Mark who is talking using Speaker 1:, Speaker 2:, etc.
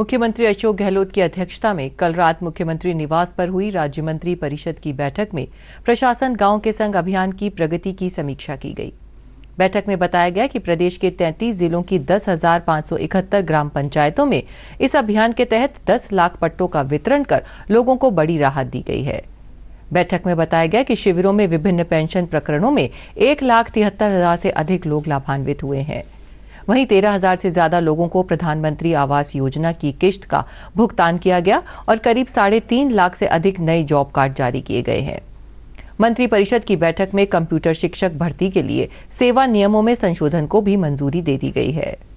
Speaker 1: मुख्यमंत्री अशोक गहलोत की अध्यक्षता में कल रात मुख्यमंत्री निवास पर हुई राज्य मंत्री परिषद की बैठक में प्रशासन गांव के संग अभियान की प्रगति की समीक्षा की गई बैठक में बताया गया कि प्रदेश के 33 जिलों की दस ग्राम पंचायतों में इस अभियान के तहत 10 लाख पट्टों का वितरण कर लोगों को बड़ी राहत दी गई है बैठक में बताया गया कि शिविरों में विभिन्न पेंशन प्रकरणों में एक लाख तिहत्तर हजार से अधिक लोग लाभान्वित हुए हैं वहीं तेरह हजार से ज्यादा लोगों को प्रधानमंत्री आवास योजना की किश्त का भुगतान किया गया और करीब साढ़े तीन लाख से अधिक नए जॉब कार्ड जारी किए गए हैं मंत्रिपरिषद की बैठक में कंप्यूटर शिक्षक भर्ती के लिए सेवा नियमों में संशोधन को भी मंजूरी दे दी गई है